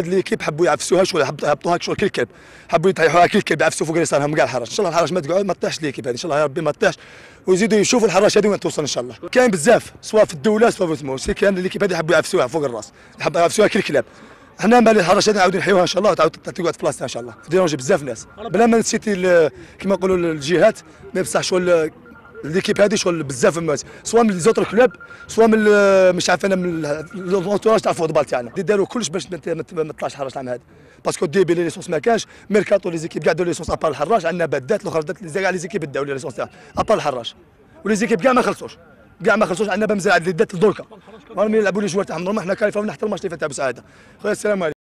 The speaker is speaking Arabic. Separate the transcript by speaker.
Speaker 1: هاد ليكيب حبوا يعفسوها شوي هبطوها شوي كل كلب حبوا يطيحوها كل كلب يعفسوا فوق لسانهم كاع الحراش ان شاء الله الحراش ما تقعد ما تطيحش ليكيب ان شاء الله يا ربي ما تطيحش ويزيدوا يشوفوا الحراش هذه وين توصل ان شاء الله كاين بزاف سواء في الدوله سواء في سمو كان ليكيب هذه حبوا يعفسوها فوق الراس حبوا يعفسوها كل كلاب حنا مال الحراش هذه نعاودوا نحيوها ان شاء الله وتعاود تقعد في بلاصتها ان شاء الله ديرونجي بزاف ناس بلا ما نسيتي كما نقولوا الجهات ما يبصحش ليكيب هذه شغل بزاف مات سواء من زوتر كلوب سواء من مش عارف انا من لونتوراج تاع الفوتبال تاعنا داروا كلش باش ما تطلعش حراج العام هذا باسكو ديبي لي ليسونس ما كانش ميركاتو لي زيكيب كاع دو ليسونس ابار الحراج عندنا بدات الاخرى بدات كاع لي زيكيب داو لي ليسونس تاعهم ابار الحراج ولي زيكيب كاع ما خلصوش كاع ما خلصوش عندنا بمزال اللي دات لدركا راهم يلعبوا لي جوار تاعهم نورمال حنا كاليفا ما الماتش اللي تاع بسعاده خويا السلام عليكم